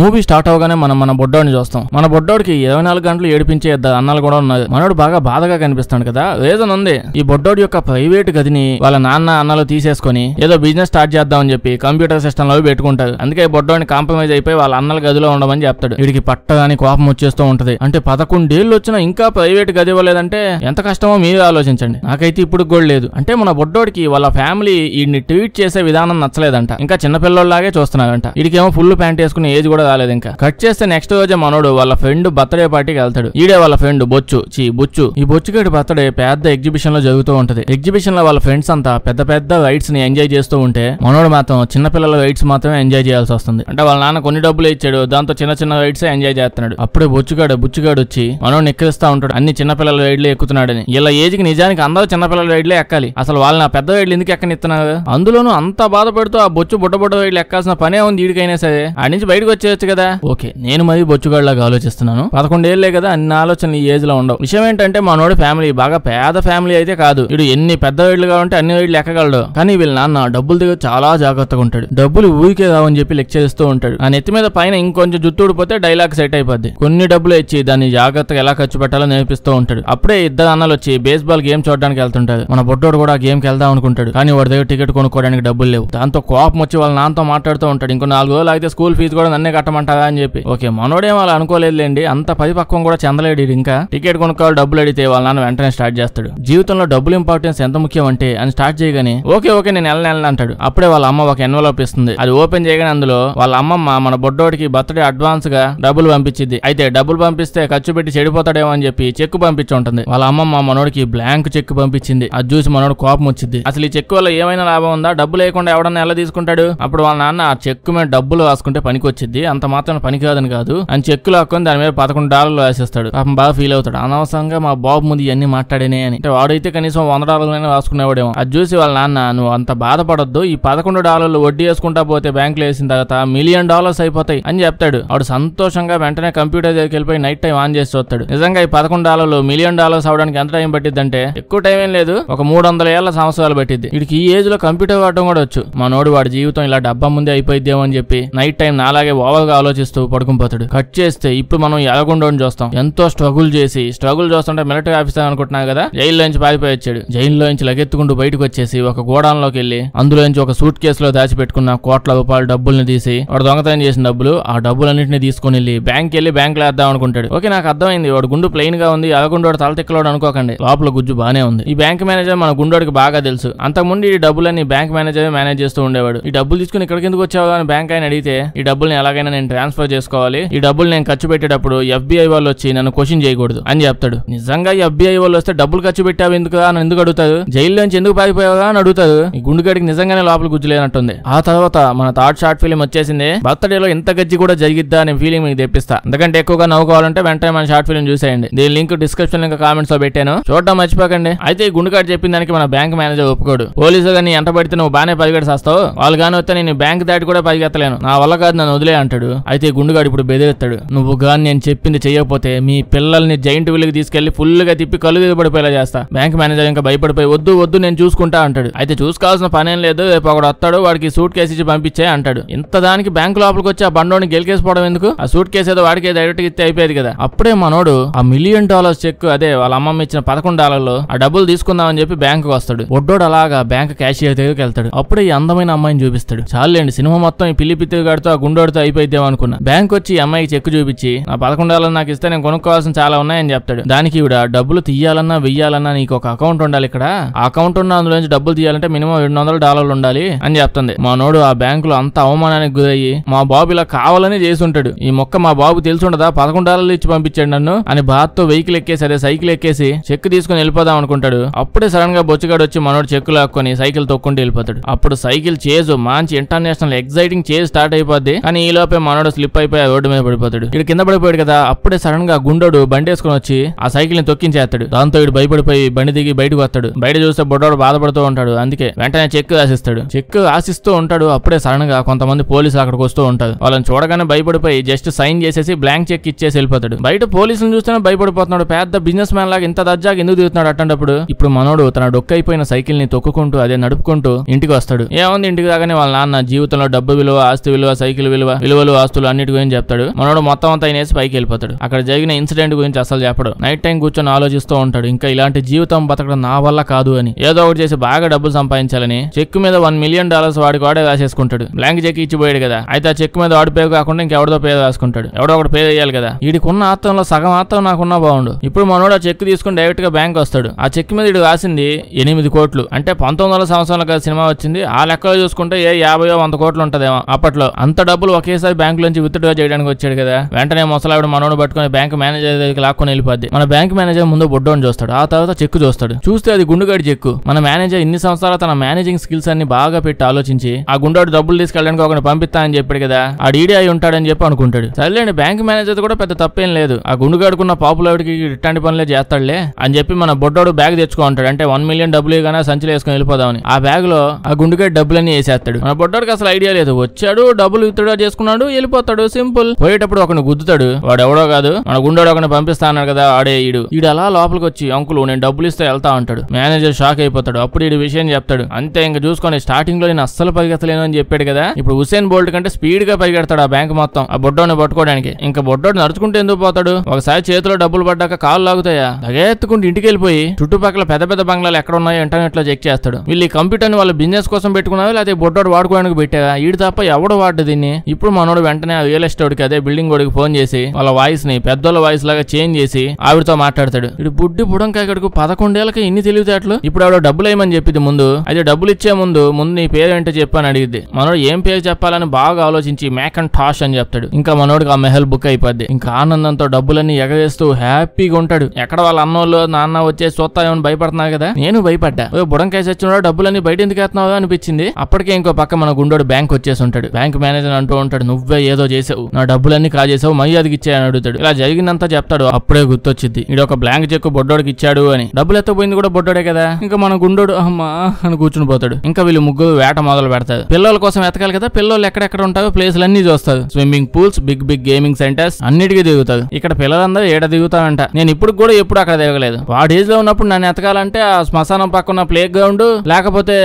movie start అవగానే మనం మన బొడ్డోడిని చూస్తాం మన బొడ్డోడికి ఇరవై నాలుగు గంటలు ఏడిపించే అన్నాలు కూడా ఉన్నాయి మనోడు బాగా బాధగా కనిపిస్తాడు కదా రీజన్ ఉంది ఈ బొడ్డోడి యొక్క ప్రైవేట్ గదిని వాళ్ళ నాన్న అన్నలు తీసేసుకుని ఏదో బిజినెస్ స్టార్ట్ చేద్దామని చెప్పి కంప్యూటర్ సిస్టమ్ లో పెట్టుకుంటారు అందుకే బొడ్డోడిని కాంప్రమైజ్ అయిపోయి వాళ్ళ అన్నల గదిలో ఉండమని చెప్తాడు వీడికి పట్టగాని కోపం వచ్చేస్తూ ఉంటది అంటే పదకొండేళ్ళు వచ్చినా ఇంకా ప్రైవేట్ గది ఇవ్వలేదంటే ఎంత కష్టమో మీరు ఆలోచించండి నాకైతే ఇప్పుడు కూడా లేదు అంటే మన బొడ్డోడికి వాళ్ళ ఫ్యామిలీ వీడిని ట్రీట్ చేసే విధానం నచ్చలేదంట ఇంకా చిన్నపిల్లలాగే చూస్తున్నారంట వీడికేమో ఫుల్ ప్యాంట్ వేసుకుని ఏజ్ కూడా కూడా రాలేదు ఇంకా కట్ చేస్తే నెక్స్ట్ రోజే మనోడు వాళ్ళ ఫ్రెండ్ బర్త్డే పార్టీకి వెళ్తాడు ఈడే వాళ్ళ ఫ్రెండ్ బొచ్చు చీ బొచ్చు ఈ బొచ్చుగడి బర్త్డే పెద్ద ఎగ్జిబిషన్ లో జరుగుతూ ఉంటది ఎగ్జిబిషన్ లో వాళ్ళ ఫ్రెండ్స్ అంతా పెద్ద పెద్ద రైడ్స్ ని ఎంజాయ్ చేస్తూ ఉంటే మనోడు మాత్రం చిన్నపిల్లల రైడ్స్ మాత్రమే ఎంజాయ్ చేయాల్సి వస్తుంది అంటే వాళ్ళ నాన్న కొన్ని డబ్బులు ఇచ్చాడు దాంతో చిన్న చిన్న రైడ్స్ ఎంజాయ్ చేస్తున్నాడు అప్పుడే బొచ్చుగాడు బుచ్చుగాడు వచ్చి మనోడు ఎక్కిస్తా ఉంటాడు అన్ని చిన్నపిల్లల రైడ్లు ఎక్కుతున్నాడని ఇలా ఏజ్ కి నిజానికి అందరూ చిన్నపిల్లల రైడ్లే ఎక్కాలి అసలు నా పెద్ద రైడ్లు ఎందుకు ఎక్కనిస్తున్నారు అందులోనూ అంత బాధపడుతూ ఆ బొచ్చు బుట్ట బుట్ట రైడ్లు ఎక్కాల్సిన పనే ఉంది ఈడికైనా సరే ఆ నుంచి బయటకు వచ్చే చేయొచ్చు కదా ఓకే నేను మరీ బొచ్చుగాడిలాగా ఆలోచిస్తున్నాను పదకొండేళ్లే కదా అన్ని ఆలోచనలు ఈ ఏజ్ లో ఉండవు విషయం ఏంటంటే మనోడు ఫ్యామిలీ బాగా పేద ఫ్యామిలీ అయితే కాదు ఇడు ఎన్ని పెద్ద వేళ్ళు కావాలంటే అన్ని వేళ్ళు ఎక్కగలడు కానీ వీళ్ళ నాన్న డబ్బులు దగ్గర చాలా జాగ్రత్తగా ఉంటాడు డబ్బులు ఊరికే రావని చెప్పి లెక్చర్ ఇస్తూ ఉంటాడు ఆ నెత్తి మీద పైన ఇంకొంచెం జుట్టు ఊడిపోతే డైలాగ్ సెట్ అయిపోద్ది కొన్ని డబ్బులు ఇచ్చి దాన్ని జాగ్రత్తగా ఎలా ఖర్చు పెట్టాలో నేర్పిస్తూ ఉంటాడు అప్పుడే ఇద్దరు అన్నలు వచ్చి బేస్బాల్ గేమ్ చూడడానికి వెళ్తుంటారు మన బొడ్డోడు కూడా గేమ్ కి వెళ్దాం అనుకుంటాడు కానీ వాడి దగ్గర టికెట్ కొనుక్కోవడానికి డబ్బులు లేవు దాంతో కోపం వచ్చి వాళ్ళ నాన్నతో మాట్లాడుతూ ఉంటాడు ఇంకో నాలుగు రోజులు అయితే స్కూల్ ఫీజు కూడా నన్నే కట్టమంటారా అని చెప్పి ఓకే మనోడేం వాళ్ళు అనుకోలేదులేండి అంత పరిపక్వం కూడా చెందలేడు ఇంకా టికెట్ కొనుక్కోవాలి డబ్బులు అడిగితే వాళ్ళ నాన్న వెంటనే స్టార్ట్ చేస్తాడు జీవితంలో డబ్బులు ఇంపార్టెన్స్ ఎంత ముఖ్యం అంటే అని స్టార్ట్ చేయగానే ఓకే ఓకే నేను వెళ్ళను అంటాడు అప్పుడే వాళ్ళ అమ్మ ఒక ఎన్వలప్ ఇస్తుంది అది ఓపెన్ చేయగానే అందులో వాళ్ళ అమ్మమ్మ మన బొడ్డోడికి బర్త్డే అడ్వాన్స్ గా డబ్బులు పంపించింది అయితే డబ్బులు పంపిస్తే ఖర్చు పెట్టి చెడిపోతాడేమో అని చెప్పి చెక్ పంపించి ఉంటుంది వాళ్ళ అమ్మమ్మ మనోడికి బ్లాంక్ చెక్ పంపించింది అది చూసి మనోడు కోపం వచ్చింది అసలు ఈ చెక్ వల్ల ఏమైనా లాభం ఉందా డబ్బు లేకుండా ఎవడన్నా ఎలా తీసుకుంటాడు అప్పుడు వాళ్ళ నాన్న ఆ చెక్ మీద డబ్బులు రాసుకుంటే పనికి వచ్చింది అంత మాత్రం పని కాదని కాదు అని చెక్కులు హక్కుని దాని మీద పదకొండు డాలర్లు వేసేస్తాడు పాపం బాగా ఫీల్ అవుతాడు అనవసరంగా మా బాబు ముందు ఇవన్నీ మాట్లాడేనే అని అంటే వాడైతే కనీసం వంద డాలర్లైనా రాసుకునేవాడేమో అది చూసి వాళ్ళ నాన్న నువ్వు అంత బాధపడద్దు ఈ పదకొండు డాలర్లు వడ్డీ వేసుకుంటా పోతే బ్యాంకులో వేసిన తర్వాత మిలియన్ డాలర్స్ అయిపోతాయి అని చెప్తాడు వాడు సంతోషంగా వెంటనే కంప్యూటర్ దగ్గరికి వెళ్ళిపోయి నైట్ టైం ఆన్ చేసి చూస్తాడు నిజంగా ఈ పదకొండు డాలర్లు మిలియన్ డాలర్స్ అవడానికి ఎంత టైం అంటే ఎక్కువ టైం ఏం లేదు ఒక మూడు వందల ఏళ్ల సంవత్సరాలు పట్టిద్ది వీడికి ఈ ఏజ్ లో కంప్యూటర్ వాడటం కూడా వచ్చు మనోడు వాడి జీవితం ఇలా డబ్బా ముందే అయిపోయిద్దేమో అని చెప్పి నైట్ టైం నాలాగే ఓవర్ గా ఆలోచిస్తూ పోతాడు కట్ చేస్తే ఇప్పుడు మనం ఎలాగుండోని చూస్తాం ఎంతో స్ట్రగుల్ చేసి స్ట్రగుల్ చూస్తుంటే మిలిటరీ ఆఫీసర్ అనుకుంటున్నా కదా నుంచి పారిపోయి వచ్చాడు జైల్లోంచి లగెత్తుకుంటూ బయటకు వచ్చేసి ఒక గోడౌన్ లోకి వెళ్ళి అందులోంచి ఒక సూట్ కేసులో దాచిపెట్టుకున్న కోట్ల రూపాయల డబ్బుల్ని తీసి వాడు దొంగతనం చేసిన డబ్బులు ఆ డబ్బులన్నింటినీ తీసుకుని వెళ్ళి బ్యాంక్ వెళ్ళి బ్యాంక్ లో వేద్దాం అనుకుంటాడు ఓకే నాకు అర్థమైంది వాడు గుండు ప్లెయిన్ గా ఉంది తల తలతిక్కలోడు అనుకోకండి లోపల గుజ్జు బానే ఉంది ఈ బ్యాంక్ మేనేజర్ మన గుండోడికి బాగా తెలుసు అంతకుముందు ఈ డబ్బులన్నీ బ్యాంక్ మేనేజర్ మేనేజ్ చేస్తూ ఉండేవాడు ఈ డబ్బులు తీసుకుని ఇక్కడికి ఎందుకు వచ్చావు అని బ్యాంక్ ఆయన అడిగితే ఈ డబ్బుల్ని ఎలాగైనా ఎలాగైనా నేను ట్రాన్స్ఫర్ చేసుకోవాలి ఈ డబ్బులు నేను ఖర్చు పెట్టేటప్పుడు ఎఫ్బీఐ వాళ్ళు వచ్చి నన్ను క్వశ్చన్ చేయకూడదు అని చెప్తాడు నిజంగా ఎఫ్బీఐ వాళ్ళు వస్తే డబ్బులు ఖర్చు పెట్టావు ఎందుకు అని ఎందుకు అడుగుతాడు జైల్లోంచి ఎందుకు పారిపోయావా అని అడుగుతాడు ఈ గుండుగాడికి నిజంగానే లోపల గుజ్జులేనట్టుంది ఆ తర్వాత మన థర్డ్ షార్ట్ ఫిలిం వచ్చేసింది బర్త్డేలో ఇంత గజ్జి కూడా జరిగిద్దా అనే ఫీలింగ్ మీకు తెప్పిస్తా ఎందుకంటే ఎక్కువగా నవ్వుకోవాలంటే వెంటనే మన షార్ట్ ఫిలిం చూసేయండి దీని లింక్ డిస్క్రిప్షన్ లింక్ కామెంట్స్ లో పెట్టాను చూడడం మర్చిపోకండి అయితే ఈ గుండుగాడు చెప్పిన దానికి మన బ్యాంక్ మేనేజర్ ఒప్పుకోడు పోలీసు గారిని ఎంత పడితే నువ్వు బాగానే పరిగెడసాస్తావు వాళ్ళు కానీ వస్తే నేను బ్యాంక్ దాటి కూడా పరిగెత్తలేను నా వల్ల కాదు నన్ను వదిలే అంటాడు అంటాడు అయితే గుండుగాడు ఇప్పుడు బెదిరిస్తాడు నువ్వు గాని నేను చెప్పింది చేయకపోతే మీ పిల్లల్ని జైంట్ వీళ్ళకి తీసుకెళ్లి ఫుల్ గా తిప్పి కళ్ళు దిగబడిపోయేలా చేస్తా బ్యాంక్ మేనేజర్ ఇంకా భయపడిపోయి వద్దు వద్దు నేను చూసుకుంటా అంటాడు అయితే చూసుకోవాల్సిన పనేం లేదు రేపు ఒకడు వస్తాడు వాడికి సూట్ కేసు ఇచ్చి పంపించే అంటాడు ఇంత దానికి బ్యాంక్ లోపలికి వచ్చి ఆ బండోని గెలికేసిపోవడం ఎందుకు ఆ సూట్ కేసు ఏదో వాడికి డైరెక్ట్ ఇస్తే అయిపోయేది కదా అప్పుడే మనోడు ఆ మిలియన్ డాలర్స్ చెక్ అదే వాళ్ళ అమ్మమ్మ ఇచ్చిన పదకొండు డాలర్లు ఆ డబ్బులు తీసుకుందామని చెప్పి బ్యాంకు వస్తాడు ఒడ్డోడు అలాగా బ్యాంక్ క్యాషియర్ దగ్గరికి వెళ్తాడు అప్పుడే ఈ అందమైన అమ్మాయిని చూపిస్తాడు చాలండి సినిమా మొత్తం ఈ పిల్లి గడితో ఆ గుండోడితో అయిపోయి అయిద్దాం అనుకున్నా బ్యాంక్ వచ్చి అమ్మాయి చెక్ చూపించి నా పదకొండాలని నాకు ఇస్తే నేను కొనుక్కోవాల్సిన చాలా ఉన్నాయని చెప్తాడు దానికి ఇవిడ డబ్బులు తీయాలన్నా వెయ్యాలన్నా నీకు ఒక అకౌంట్ ఉండాలి ఇక్కడ ఆ అకౌంట్ ఉన్న అందులో నుంచి డబ్బులు తీయాలంటే మినిమం రెండు వందల డాలర్లు ఉండాలి అని చెప్తుంది మా నోడు ఆ బ్యాంకు లో అంత అవమానానికి గురయ్యి మా బాబు ఇలా కావాలని ఉంటాడు ఈ మొక్క మా బాబు ఉండదా పదకొండు డాలర్లు ఇచ్చి పంపించాడు నన్ను అని బాత్తో వెహికల్ ఎక్కేసి అదే సైకిల్ ఎక్కేసి చెక్ తీసుకుని వెళ్ళిపోదాం అనుకుంటాడు అప్పుడే సడన్ గా బొచ్చుగాడు వచ్చి మనోడు చెక్ లాక్కొని సైకిల్ తొక్కుంటే వెళ్ళిపోతాడు అప్పుడు సైకిల్ చేజు మంచి ఇంటర్నేషనల్ ఎగ్జైటింగ్ చేజ్ స్టార్ట్ అయిపోద్ది కానీ ఈలో లోపే మనోడు స్లిప్ అయిపోయి రోడ్డు మీద పడిపోతాడు ఇక్కడ కింద పడిపోయాడు కదా అప్పుడే సడన్ గా గుండోడు బండి వేసుకుని వచ్చి ఆ సైకిల్ ని తొక్కించేస్తాడు దాంతో ఇడు భయపడిపోయి బండి దిగి బయటకు వస్తాడు బయట చూస్తే బొడ్డోడు బాధపడుతూ ఉంటాడు అందుకే వెంటనే చెక్ ఆశిస్తాడు చెక్ ఆశిస్తూ ఉంటాడు అప్పుడే సడన్ గా కొంతమంది పోలీసులు అక్కడికి వస్తూ ఉంటారు వాళ్ళని చూడగానే భయపడిపోయి జస్ట్ సైన్ చేసేసి బ్లాంక్ చెక్ ఇచ్చేసి వెళ్ళిపోతాడు బయట పోలీసులు చూస్తేనే భయపడిపోతున్నాడు పెద్ద బిజినెస్ మ్యాన్ లాగా ఇంత దర్జాగా ఎందుకు తిరుగుతున్నాడు అట్టేటప్పుడు ఇప్పుడు మనోడు తన డొక్కైపోయిన సైకిల్ ని తొక్కుకుంటూ అదే నడుపుకుంటూ ఇంటికి వస్తాడు ఏముంది ఇంటికి రాగానే వాళ్ళ నాన్న జీవితంలో డబ్బు విలువ ఆస్తి విలువ సైకిల్ విలువ విలువ విలువలు ఆస్తులు అన్నిటి గురించి చెప్తాడు మనోడు మొత్తం అంతా అయినేసి పైకి వెళ్ళిపోతాడు అక్కడ జరిగిన ఇన్సిడెంట్ గురించి అసలు చెప్పడు నైట్ టైం కూర్చొని ఆలోచిస్తూ ఉంటాడు ఇంకా ఇలాంటి జీవితం బతకడం నా వల్ల కాదు అని ఏదో ఒకటి చేసి బాగా డబ్బులు సంపాదించాలని చెక్ మీద వన్ మిలియన్ డాలర్స్ వాడి వాడే రాసేసుకుంటాడు బ్లాంక్ చెక్ ఇచ్చిపోయాడు కదా అయితే ఆ చెక్ మీద వాడు పేరు కాకుండా ఇంకెవరిదో పేరు రాసుకుంటాడు ఎవడో ఒకటి పేరు వేయాలి కదా వీడికున్న ఆత్మంలో సగం ఆత్మ నాకున్నా బాగుండు ఇప్పుడు మనోడు ఆ చెక్ తీసుకుని డైరెక్ట్ గా బ్యాంక్ వస్తాడు ఆ చెక్ మీద వీడు రాసింది ఎనిమిది కోట్లు అంటే పంతొమ్మిది వందల సంవత్సరాల సినిమా వచ్చింది ఆ లెక్కలో చూసుకుంటే ఏ యాభై వంద కోట్లు ఉంటదేమో అప్పట్లో అంత డబ్బులు ఒకేసారి ప్రతిసారి బ్యాంక్ నుంచి విత్డ్రా చేయడానికి వచ్చాడు కదా వెంటనే ముసలావిడ మనోడు పట్టుకుని బ్యాంక్ మేనేజర్ దగ్గరికి లాక్కొని వెళ్ళిపోద్ది మన బ్యాంక్ మేనేజర్ ముందు బొడ్డోని చూస్తాడు ఆ తర్వాత చెక్కు చూస్తాడు చూస్తే అది గుండుగాడి చెక్కు మన మేనేజర్ ఇన్ని సంవత్సరాలు తన మేనేజింగ్ స్కిల్స్ అన్ని బాగా పెట్టి ఆలోచించి ఆ గుండాడు డబ్బులు తీసుకెళ్ళడానికి ఒకరిని పంపిస్తా అని చెప్పాడు కదా ఆ డీడీ అయి ఉంటాడని చెప్పి అనుకుంటాడు సరేలేండి బ్యాంక్ మేనేజర్ కూడా పెద్ద తప్పేం లేదు ఆ గుండుగాడుకున్న పాపులావిడికి ఇట్లాంటి పనులే చేస్తాడులే అని చెప్పి మన బొడ్డోడు బ్యాగ్ తెచ్చుకో ఉంటాడు అంటే వన్ మిలియన్ డబ్బులు కానీ సంచులు వేసుకుని వెళ్ళిపోదామని ఆ బ్యాగ్ లో ఆ గుండుగాడు డబ్బులన్నీ వేసేస్తాడు మన బొడ్డోడికి అసలు ఐడియా లేదు వచ్చాడు డబ్బులు విత్డ్రా చేసుకున్నాడు వస్తాడు వెళ్ళిపోతాడు సింపుల్ పోయేటప్పుడు ఒకని గుద్దుతాడు వాడు ఎవడో కాదు మన గుండోడు ఒకని పంపిస్తాను కదా ఆడే ఈడు ఈడు అలా లోపలికి వచ్చి అంకులు నేను డబ్బులు ఇస్తే వెళ్తా అంటాడు మేనేజర్ షాక్ అయిపోతాడు అప్పుడు ఈ విషయం చెప్తాడు అంతే ఇంకా చూసుకొని స్టార్టింగ్ లో నేను అస్సలు పరిగెత్తలేను అని చెప్పాడు కదా ఇప్పుడు హుసేన్ బోల్ట్ కంటే స్పీడ్ గా పరిగెడతాడు ఆ బ్యాంక్ మొత్తం ఆ బొడ్డోని పట్టుకోవడానికి ఇంకా బొడ్డోడు నడుచుకుంటే ఎందుకు పోతాడు ఒకసారి చేతిలో డబ్బులు పడ్డాక కాలు లాగుతాయా దగెత్తుకుంటూ ఇంటికి వెళ్ళిపోయి చుట్టుపక్కల పెద్ద పెద్ద బంగ్లాలు ఎక్కడ ఉన్నాయో ఇంటర్నెట్ లో చెక్ చేస్తాడు వీళ్ళు ఈ కంప్యూటర్ వాళ్ళ బిజినెస్ కోసం పెట్టుకున్నావా లేకపోతే బొడ్డోడు వాడుకోవడానికి పెట్టావా ఈడు తప్ప ఎవడు వాడు దీన్ని ఇప్పుడు మనం మనోడు వెంటనే రియల్ ఎస్టేట్కి అదే బిల్డింగ్ వాడికి ఫోన్ చేసి వాళ్ళ వాయిస్ ని పెద్దోళ్ళ వాయిస్ లాగా చేంజ్ చేసి ఆవిడతో మాట్లాడతాడు ఇటు బుడ్డి బుడంకాయకు పదకొండేళ్ళకి ఇన్ని తెలివితేటలు ఇప్పుడు ఆవిడ డబ్బులు ఏమని చెప్పింది ముందు అయితే డబ్బులు ఇచ్చే ముందు ముందు నీ పేరు ఏంటో చెప్పని అడిగింది మనోడు ఏం పేరు చెప్పాలని బాగా ఆలోచించి మేక్ అండ్ టాష్ అని చెప్తాడు ఇంకా మనోడికి ఆ మెహల్ బుక్ అయిపోద్ది ఇంకా ఆనందంతో డబ్బులన్నీ ఎగవేస్తూ హ్యాపీగా ఉంటాడు ఎక్కడ వాళ్ళ అన్నోళ్ళు నాన్న వచ్చే సొత్తా ఏమని భయపడుతున్నారు కదా నేను భయపడ్డా బుడంకాయ చచ్చినోడా డబ్బులన్నీ బయట ఎందుకు వేస్తున్నావు అనిపించింది అప్పటికే ఇంకో పక్క మన గుండోడు బ్యాంక్ వచ్చేసి ఉంటాడు బ్యాంక్ మేనేజర్ అంటూ ఉంటాడు నువ్వే ఏదో చేసావు నా డబ్బులన్నీ కాజేసావు మర్యాదకి ఇచ్చాయని అడుగుతాడు ఇలా జరిగిందంతా చెప్తాడు అప్పుడే గుర్తొచ్చింది ఇది ఒక బ్లాంక్ చెక్ బొడ్డోడికి ఇచ్చాడు అని డబ్బులు ఎత్తపోయింది కూడా బొడ్డోడే కదా ఇంకా మన గుండోడు అమ్మా అని కూర్చుని పోతాడు ఇంకా వీళ్ళు ముగ్గురు వేట మొదలు పెడతారు పిల్లల కోసం ఎతకాలి కదా పిల్లలు ఎక్కడెక్కడ ఉంటారో ప్లేసులు అన్ని చూస్తారు swimming pools big big gaming centres అన్నిటికీ దిగుతాడు ఇక్కడ పిల్లలందరూ ఏడ దిగుతారంట నేను ఇప్పుడు కూడా ఎప్పుడు అక్కడ దిగలేదు వాడి ఏజ్ లో ఉన్నప్పుడు నన్ను ఎతకాలంటే ఆ శ్మశానం పక్కన ప్లే గ్రౌండ్ లేకపోతే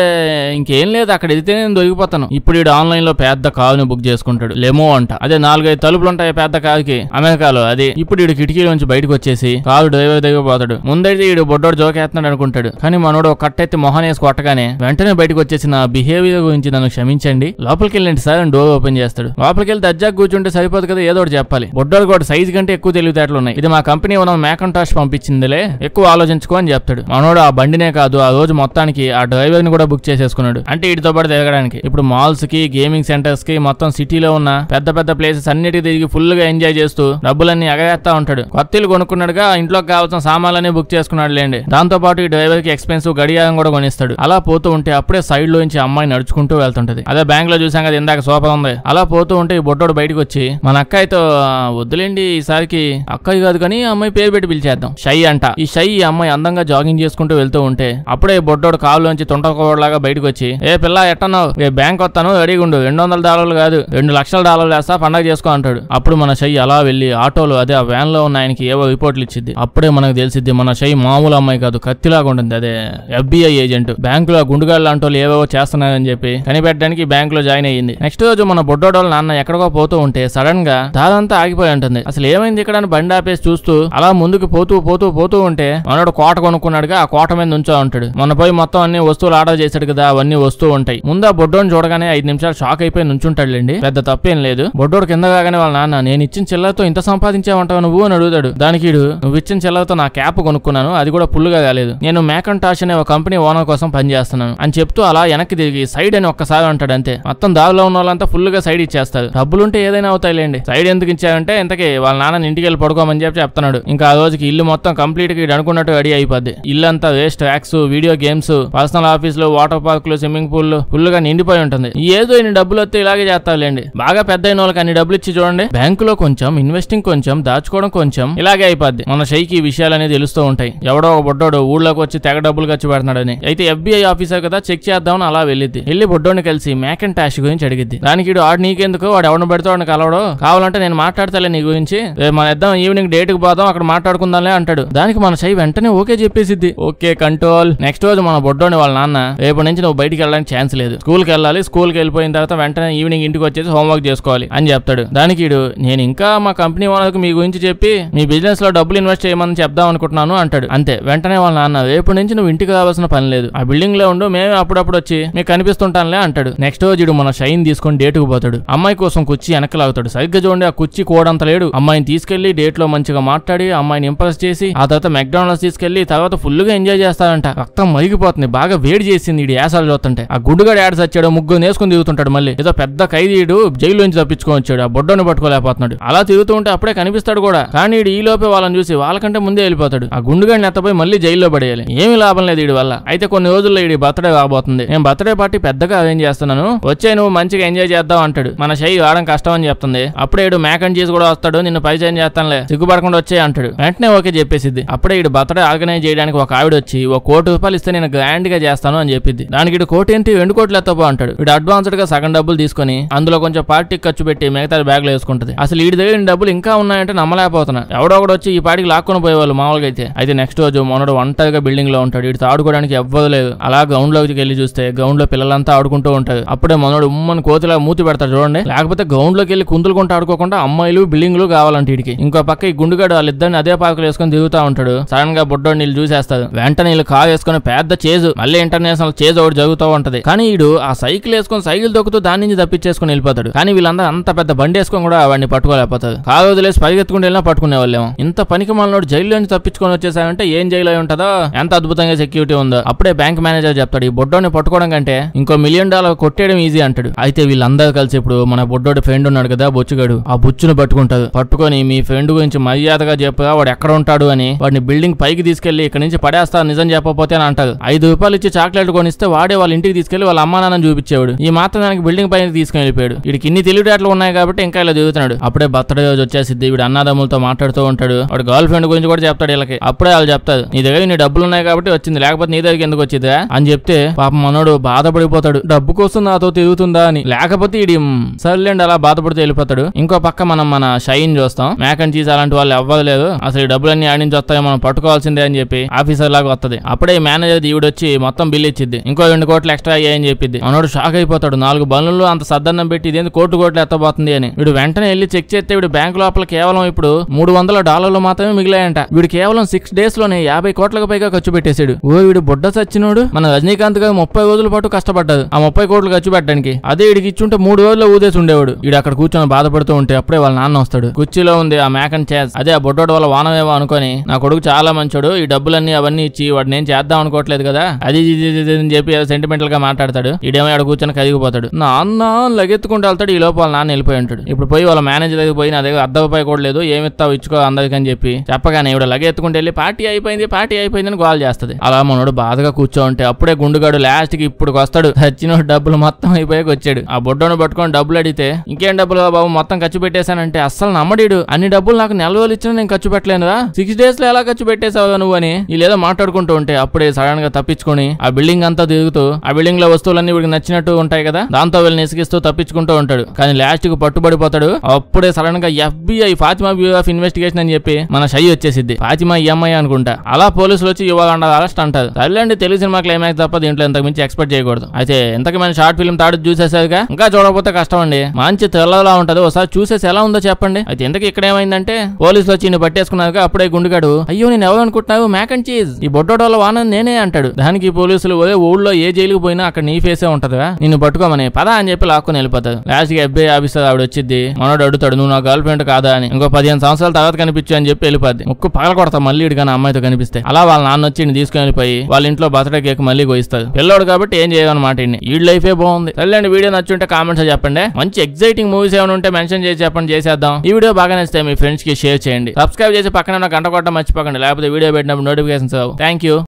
ఇంకేం లేదు అక్కడ ఎదితే నేను దొరికిపోతాను ఇప్పుడు ఆన్లైన్ లో పెద్ద కారుని బుక్ చేసుకుంటాడు లెమో అంట అదే నాలుగైదు తలుపులు ఉంటాయి పెద్ద కారుకి అమెరికాలో అది ఇప్పుడు ఇడు కిటికీలోంచి బయటకు వచ్చేసి కారు డ్రైవర్ దగ్గర పోతాడు ముందైతే ఈడు బొడ్డోడు జోకేస్తున్నాడు అనుకుంటాడు కానీ మనోడు కట్టెత్తి మొహన్ వేసి కొట్టగానే వెంటనే బయటకు వచ్చేసి నా బిహేవియర్ గురించి నన్ను క్షమించండి లోపలికి వెళ్ళండి సార్ అని డోర్ ఓపెన్ చేస్తాడు లోపలికి వెళ్ళి దజ్జాకు కూర్చుంటే సరిపోదు కదా ఏదో ఒకటి చెప్పాలి బొడ్డోడు కూడా సైజు కంటే ఎక్కువ తెలివితేటలు ఉన్నాయి ఇది మా కంపెనీ మనం టాష్ పంపించిందిలే ఎక్కువ ఆలోచించుకో అని చెప్తాడు మనోడు ఆ బండినే కాదు ఆ రోజు మొత్తానికి ఆ డ్రైవర్ ని కూడా బుక్ చేసేసుకున్నాడు అంటే వీటితో పాటు తిరగడానికి ఇప్పుడు మాల్స్ కి గేమింగ్ సెంటర్స్ కి మొత్తం సిటీలో ఉన్న ఉన్న పెద్ద పెద్ద ప్లేసెస్ అన్నిటికి తిరిగి ఫుల్ గా ఎంజాయ్ చేస్తూ డబ్బులన్నీ ఎగరేస్తా ఉంటాడు కొత్తలు కొనుక్కున్నాడుగా ఇంట్లోకి కావాల్సిన సామాన్లన్నీ బుక్ చేసుకున్నాడు లేండి దాంతో పాటు ఈ డ్రైవర్ కి ఎక్స్పెన్సివ్ గడియారం కూడా కొనిస్తాడు అలా పోతూ ఉంటే అప్పుడే సైడ్ లోంచి అమ్మాయి నడుచుకుంటూ వెళ్తుంటది అదే బ్యాంక్ లో చూసాం కదా ఇందాక సోఫా ఉంది అలా పోతూ ఉంటే ఈ బొట్టోడు బయటకు వచ్చి మన అక్క అయితే వద్దులేండి ఈసారికి అక్కయ్య కాదు కానీ అమ్మాయి పేరు పెట్టి పిలిచేద్దాం షై అంట ఈ షై ఈ అమ్మాయి అందంగా జాగింగ్ చేసుకుంటూ వెళ్తూ ఉంటే అప్పుడే బొడ్డోడు కావులోంచి తుంటకోడలాగా బయటకు వచ్చి ఏ పిల్ల ఏ బ్యాంక్ వస్తాను రెడీగా ఉండు రెండు వందల డాలర్లు కాదు రెండు లక్షల లక్షల డాలర్లు వేస్తా పండగ చేసుకో అంటాడు అప్పుడు మన షై అలా వెళ్ళి ఆటోలో అదే ఆ వ్యాన్ లో ఉన్న ఆయనకి ఏవో రిపోర్ట్లు ఇచ్చింది అప్పుడే మనకు తెలిసిద్ది మన షై మామూలు అమ్మాయి కాదు కత్తిలాగా ఉంటుంది అదే ఎఫ్బిఐ ఏజెంట్ బ్యాంకు లో గుండుగాళ్ళ లాంటి ఏవేవో చేస్తున్నారని చెప్పి కనిపెట్టడానికి బ్యాంక్ లో జాయిన్ అయ్యింది నెక్స్ట్ రోజు మన బొడ్డోడోళ్ళ నాన్న ఎక్కడికో పోతూ ఉంటే సడన్ గా దాదంతా ఆగిపోయి ఉంటుంది అసలు ఏమైంది ఇక్కడ బండి ఆపేసి చూస్తూ అలా ముందుకు పోతూ పోతూ పోతూ ఉంటే మనోడు కోట కొనుక్కున్నాడుగా ఆ కోట మీద నుంచో ఉంటాడు మన పోయి మొత్తం అన్ని వస్తువులు ఆర్డర్ చేశాడు కదా అవన్నీ వస్తూ ఉంటాయి ముందు ఆ బొడ్డోని చూడగానే ఐదు నిమిషాలు షాక్ అయిపోయి నుంచుంటాడులేండి పెద్ద తప్ప చెప్పేం లేదు బొడ్డోడు కింద కాగానే వాళ్ళ నాన్న నేను ఇచ్చిన చిల్లరతో ఇంత సంపాదించావంటావు నువ్వు అని అడుగుతాడు దానికి నువ్వు ఇచ్చిన చిల్లరతో నా క్యాప్ కొనుక్కున్నాను అది కూడా పుల్లుగా కాలేదు నేను మేకన్ టాష్ అనే ఒక కంపెనీ ఓనర్ కోసం పనిచేస్తున్నాను అని చెప్తూ అలా వెనక్కి తిరిగి సైడ్ అని ఒక్కసారి అంటాడు అంతే మొత్తం దారిలో ఉన్న వాళ్ళంతా ఫుల్ గా సైడ్ ఇచ్చేస్తారు డబ్బులుంటే ఏదైనా అవుతాయిలేండి సైడ్ ఎందుకు ఇచ్చారంటే ఇంతకీ వాళ్ళ నాన్న ఇంటికి వెళ్ళి పడుకోమని చెప్పి చెప్తున్నాడు ఇంకా ఆ రోజుకి ఇల్లు మొత్తం కంప్లీట్ గా అనుకున్నట్టు రెడీ అయిపోద్ది ఇల్లు అంతా వేస్ట్ యాక్స్ వీడియో గేమ్స్ పర్సనల్ ఆఫీసులు వాటర్ లు స్విమ్మింగ్ పూల్ ఫుల్ గా నిండిపోయి ఉంటుంది ఏదో ఇన్ని డబ్బులు వస్తే ఇలాగే చేస్తావులేండి బాగా బాగా పెద్ద అయిన వాళ్ళకి అన్ని డబ్బులు ఇచ్చి చూడండి బ్యాంకు లో కొంచెం ఇన్వెస్టింగ్ కొంచెం దాచుకోవడం కొంచెం ఇలాగే అయిపోద్ది మన షైకి ఈ విషయాలనేది తెలుస్తూ ఉంటాయి ఎవడో ఒక బొడ్డోడు ఊళ్ళోకి వచ్చి తెగ డబ్బులు ఖర్చు పెడతాడని అయితే ఎఫ్బీఐ ఆఫీసర్ కదా చెక్ చేద్దామని అలా వెళ్ళింది వెళ్ళి బొడ్డోని కలిసి మ్యాక్ అండ్ టాష్ గురించి అడిగిద్ది దానికి ఆడు నీకెందుకు వాడు ఎవరిని పెడతాడు వాడిని కలవడు కావాలంటే నేను మాట్లాడతాలే నీ గురించి మన ఇద్దాం ఈవినింగ్ డేట్ కి పోదాం అక్కడ మాట్లాడుకుందాంలే అంటాడు దానికి మన షై వెంటనే ఓకే చెప్పేసిద్ది ఓకే కంట్రోల్ నెక్స్ట్ రోజు మన బొడ్డోని వాళ్ళ నాన్న రేపటి నుంచి నువ్వు బయటికి వెళ్ళడానికి ఛాన్స్ లేదు స్కూల్కి వెళ్ళాలి స్కూల్కి వెళ్ళిపోయిన తర్వాత వెంటనే ఈవినింగ్ ఇంటికి వచ్చేసి హోంవర్క్ చేసుకోవాలి అని చెప్తాడు దానికి నేను ఇంకా మా కంపెనీ వాళ్ళకి మీ గురించి చెప్పి మీ బిజినెస్ లో డబ్బులు ఇన్వెస్ట్ చేయమని చెప్దాం అనుకుంటున్నాను అంటాడు అంతే వెంటనే వాళ్ళ నాన్న రేపటి నుంచి నువ్వు ఇంటికి రావాల్సిన పని లేదు ఆ బిల్డింగ్ లో ఉండు మేము అప్పుడప్పుడు వచ్చి మీకు కనిపిస్తుంటానులే అంటాడు నెక్స్ట్ రోజు మన షైన్ తీసుకొని కు పోతాడు అమ్మాయి కోసం కుర్చీ వెనక్కి లాగుతాడు సరిగ్గా చూడండి ఆ కుర్చీ కోడంత లేడు అమ్మాయిని తీసుకెళ్లి డేట్ లో మంచిగా మాట్లాడి అమ్మాయిని ఇంప్రెస్ చేసి ఆ తర్వాత మెక్డానల్స్ తీసుకెళ్లి తర్వాత ఫుల్ గా ఎంజాయ్ చేస్తారంట రక్తం మరిగిపోతుంది బాగా వేడి చేసింది ఈ యాసాలు చూస్తుంటే ఆ గుడ్డుగా డాడ్స్ వచ్చాడు ముగ్గురు నేసుకుని దిగుతుంటాడు మళ్ళీ ఏదో పెద్ద ఖైదీడు జైలు తప్పించుకొని వచ్చాడు ఆ బొడ్డోని పట్టుకోలేకపోతున్నాడు అలా తిరుగుతూ ఉంటే అప్పుడే కనిపిస్తాడు కూడా కానీ ఈ లోపే వాళ్ళని చూసి వాళ్ళకంటే ముందే వెళ్ళిపోతాడు ఆ గుండుగాడిని నెత్తపోయి మళ్ళీ జైల్లో పడేయాలి ఏమి లాభం లేదు ఈ వల్ల అయితే కొన్ని రోజుల్లో ఈ బర్త్డే కాబోతుంది నేను బర్త్డే పార్టీ పెద్దగా అరేంజ్ చేస్తున్నాను వచ్చే నువ్వు మంచిగా ఎంజాయ్ చేద్దాం అంటాడు మన షై వాడడం కష్టం అని చెప్తుంది అప్పుడే ఈడు మ్యాక్ అండ్ చీజ్ కూడా వస్తాడు నిన్ను పరిచయం చేస్తానులే సిగ్గుపడకుండా వచ్చే అంటాడు వెంటనే ఓకే చెప్పేసిద్ది అప్పుడే ఈడు బర్త్డే ఆర్గనైజ్ చేయడానికి ఒక ఆవిడ వచ్చి ఒక కోటి రూపాయలు ఇస్తే నేను గ్రాండ్ గా చేస్తాను అని చెప్పింది దానికి ఇటు కోటి ఏంటి రెండు కోట్లు ఎత్తపో అంటాడు వీడు అడ్వాన్స్డ్ గా సగం డబ్బులు తీసుకుని అందులో కొంచెం పార్టీ పార్టీకి ఖర్చు పెట్టి మిగతా లో వేసుకుంటుంది అసలు వీడి దగ్గర డబ్బులు ఇంకా ఉన్నాయంటే నమ్మలేకపోతున్నా ఎవడో ఒకటి వచ్చి ఈ పాటికి లాక్కుని పోయేవాళ్ళు మామూలుగా అయితే అయితే నెక్స్ట్ రోజు మనోడు ఒంటరిగా బిల్డింగ్ లో ఉంటాడు వీడితో ఆడుకోవడానికి ఎవ్వదు లేదు అలా గ్రౌండ్ లోకి వెళ్ళి చూస్తే గ్రౌండ్ లో పిల్లలంతా ఆడుకుంటూ ఉంటారు అప్పుడే మనోడు ఉమ్మని కోతిలా మూతి పెడతాడు చూడండి లేకపోతే గ్రౌండ్ లోకి వెళ్ళి కుందులుకుంటూ ఆడుకోకుండా అమ్మాయిలు బిల్డింగ్లు కావాలంటే వీడికి ఇంకో పక్క ఈ గుండుగాడు వాళ్ళిద్దరిని అదే పాకలు వేసుకుని తిరుగుతూ ఉంటాడు సడన్ గా బుడ్డోడు నీళ్ళు చూసేస్తాడు వెంటనే నీళ్ళు కా వేసుకుని పెద్ద చేజు మళ్ళీ ఇంటర్నేషనల్ చేజు ఒకటి జరుగుతూ ఉంటది కానీ వీడు ఆ సైకిల్ వేసుకుని సైకిల్ దొక్కుతూ దాని నుంచి తప్పించేసుకుని వెళ్ళిపోతాడు కానీ కానీ వీళ్ళందరూ అంత పెద్ద బండి వేసుకొని కూడా వాడిని పట్టుకోలేకపోతుంది కాలు వదిలేసి పరిగెత్తుకుంటూ వెళ్ళినా పట్టుకునే వాళ్ళేమో ఇంత పనికి జైల్లో నుంచి తప్పించుకొని వచ్చేసాయంటే ఏం జైలు అయి ఉంటుందో ఎంత అద్భుతంగా సెక్యూరిటీ ఉందో అప్పుడే బ్యాంక్ మేనేజర్ చెప్తాడు ఈ బొడ్డోని పట్టుకోవడం కంటే ఇంకో మిలియన్ డాలర్ కొట్టేయడం ఈజీ అంటాడు అయితే వీళ్ళందరూ కలిసి ఇప్పుడు మన బొడ్డోడి ఫ్రెండ్ ఉన్నాడు కదా బొచ్చుగాడు ఆ బొచ్చును పట్టుకుంటాడు పట్టుకొని మీ ఫ్రెండ్ గురించి మర్యాదగా చెప్పగా వాడు ఎక్కడ ఉంటాడు అని వాడిని బిల్డింగ్ పైకి తీసుకెళ్లి ఇక్కడ నుంచి పడేస్తా నిజం చెప్పకపోతే అని అంటారు ఐదు రూపాయలు ఇచ్చి చాక్లెట్ కొనిస్తే వాడే వాళ్ళ ఇంటికి తీసుకెళ్లి వాళ్ళ అమ్మా నాన్న చూపించేవాడు ఈ మాత్రం దానికి బిల్డింగ్ పైన వెళ్ళిపోయాడు వీడికి ఇన్ని తెలివిటాట్లు ఉన్నాయి కాబట్టి ఇంకా ఇలా చదువుతున్నాడు అప్పుడే బర్త్డే రోజు వచ్చేసిద్ది వీడు అన్నదమ్ములతో మాట్లాడుతూ ఉంటాడు వాడు గర్ల్ ఫ్రెండ్ గురించి కూడా చెప్తాడు వీళ్ళకి అప్పుడే వాళ్ళు చెప్తారు నీ దగ్గర నీ డబ్బులు ఉన్నాయి కాబట్టి వచ్చింది లేకపోతే నీ దగ్గర ఎందుకు వచ్చిందా అని చెప్తే పాప మనోడు బాధపడిపోతాడు డబ్బు కోసం నాతో తిరుగుతుందా అని లేకపోతే ఇది సర్లేండి అలా బాధపడితే వెళ్ళిపోతాడు ఇంకో పక్క మనం మన షైన్ చూస్తాం మ్యాక్ అండ్ చీజ్ అలాంటి వాళ్ళు లేదు అసలు ఈ డబ్బులు అన్ని ఆడించి వస్తాయో మనం పట్టుకోవాల్సిందే అని చెప్పి ఆఫీసర్ లాగా వస్తుంది అప్పుడే మేనేజర్ ఈవిడొచ్చి మొత్తం బిల్ ఇచ్చిద్ది ఇంకో రెండు కోట్లు ఎక్స్ట్రా అయ్యాయని చెప్పింది మనోడు షాక్ అయిపోతాడు నాలుగు బండ్లలో అంత సద్దన్నం పెట్టి ఇదేంది కోట్ కోటి కోట్లు ఎత్తబోతుంది అని వీడు వెంటనే వెళ్ళి చెక్ చేస్తే వీడు బ్యాంక్ లోపల కేవలం ఇప్పుడు మూడు వందల డాలర్లు మాత్రమే మిగిలాయంట వీడు కేవలం సిక్స్ డేస్ లోనే యాభై కోట్లకు పైగా ఖర్చు పెట్టేశాడు ఓ వీడు బుడ్డ సచ్చినోడు మన రజనీకాంత్ గారు ముప్పై రోజుల పాటు కష్టపడ్డాడు ఆ ముప్పై కోట్లు ఖర్చు పెట్టడానికి అదే వీడికి ఇచ్చుంటే మూడు రోజుల్లో ఊదేసి ఉండేవాడు వీడు అక్కడ కూర్చొని బాధపడుతూ ఉంటే అప్పుడే వాళ్ళ నాన్న వస్తాడు కుర్చీలో ఉంది ఆ మేకన్ చేజ్ అదే ఆ బుడ్డోడు వాళ్ళ వానమేమో అనుకొని నా కొడుకు చాలా మంచోడు ఈ డబ్బులన్నీ అవన్నీ ఇచ్చి వాడు నేను చేద్దాం అనుకోవట్లేదు కదా అది అని చెప్పి సెంటిమెంటల్ గా మాట్లాడతాడు ఈడేమో ఆడ కూర్చొని కదిగిపోతాడు నాన్న లగెత్తుకుంటూ వెళ్తాడు ఈ లోపల నాన్న వెళ్ళిపోయి ఉంటాడు ఇప్పుడు పోయి వాళ్ళ మేనేజర్ దగ్గర పోయి నా దగ్గర అర్ధ రూపాయి కూడా లేదు ఇస్తావు ఇచ్చుకో అందరికని అని చెప్పి చెప్పగానే ఇవిడ లగే ఎత్తుకుంటే వెళ్ళి పార్టీ అయిపోయింది పార్టీ అయిపోయింది అని గోల్ చేస్తుంది అలా మనోడు బాధగా ఉంటే అప్పుడే గుండుగాడు లాస్ట్ కి ఇప్పుడు వస్తాడు వచ్చిన డబ్బులు మొత్తం అయిపోయాక వచ్చాడు ఆ బొడ్డను పట్టుకొని డబ్బులు అడిగితే ఇంకేం డబ్బులు బాబు మొత్తం ఖర్చు పెట్టేశానంటే అస్సలు నమ్మడీడు అన్ని డబ్బులు నాకు నెల రోజులు ఇచ్చినా నేను ఖర్చు పెట్టలేనురా సిక్స్ డేస్ లో ఎలా ఖర్చు పెట్టేశావు నువ్వు అని ఏదో మాట్లాడుకుంటూ ఉంటే అప్పుడే సడన్ గా తప్పించుకొని ఆ బిల్డింగ్ అంతా తిరుగుతూ ఆ బిల్డింగ్ లో వస్తువులన్నీ వీడికి నచ్చినట్టు ఉంటాయి కదా దాంతో వీళ్ళని ఇసుకిస్తూ తప్పించుకుంటూ ఉంటాడు కానీ లాస్ట్ కు పట్టుబడిపోతాడు అప్పుడే సడన్ గా FBI Fatima bureau of investigation అని చెప్పి మన షై వచ్చేసిద్ది ఫాతిమా ఈఎంఐ e అనుకుంటా అలా పోలీసులు వచ్చి ఇవాళ అరెస్ట్ అంటారు సర్లేండి తెలుగు సినిమా క్లైమాక్స్ తప్ప దీంట్లో ఇంతకు మించి ఎక్స్పెక్ట్ చేయకూడదు అయితే ఇంతకు మన షార్ట్ ఫిల్మ్ తాడు చూసేసారుగా ఇంకా చూడకపోతే కష్టం అండి మంచి తెల్లలా ఉంటది ఒకసారి చూసేసి ఎలా ఉందో చెప్పండి అయితే ఇంతకు ఇక్కడ ఏమైందంటే పోలీసులు వచ్చి నిన్ను పట్టేసుకున్నాక అప్పుడే గుండుగాడు అయ్యో నేను ఎవరు అనుకుంటున్నావు మ్యాక్ అండ్ చీజ్ ఈ బొడ్డోడోల వాన నేనే అంటాడు దానికి పోలీసులు ఊళ్ళో ఏ జైలుకు పోయినా అక్కడ నీ ఫేసే ఉంటదిగా నిన్ను పట్టుకోమని పదా అని చెప్పి లాక్కుని వెళ్ళిపోతాడు లాస్ట్ కి ఎఫ్ఐ ఆఫీసర్ ఆవిడ వచ్చింది మనోడు అడుగుతాడు నువ్వు నా గర్ల్ ఫ్రెండ్ కాదా అని ఇంకో పదిహేను సంవత్సరాల తర్వాత కనిపించు అని చెప్పి వెళ్ళిపోద్ది ముక్కు పగల కొడతా మళ్ళీ ఇడిగాను అమ్మాయితో కనిపిస్తే అలా వాళ్ళ నాన్న వచ్చి తీసుకుని వెళ్ళిపోయి వాళ్ళ ఇంట్లో బర్త్డే కేక్ మళ్ళీ గోయిస్తాడు పిల్లోడు కాబట్టి ఏం చేయమన్నమాట ఇన్ని ఈ లైఫే బాగుంది సర్లేండి వీడియో నచ్చుంటే కామెంట్స్ చెప్పండి మంచి ఎగ్జైటింగ్ మూవీస్ ఏమైనా ఉంటే మెన్షన్ చేసి చెప్పండి చేసేద్దాం ఈ వీడియో బాగా నచ్చితే మీ ఫ్రెండ్స్ కి షేర్ చేయండి సబ్స్క్రైబ్ చేసి పక్కన గంట కొట్టడం మర్చిపోకండి లేకపోతే వీడియో పెట్టినప్పుడు నోటిఫికేషన్స్ థ్యాంక్ యూ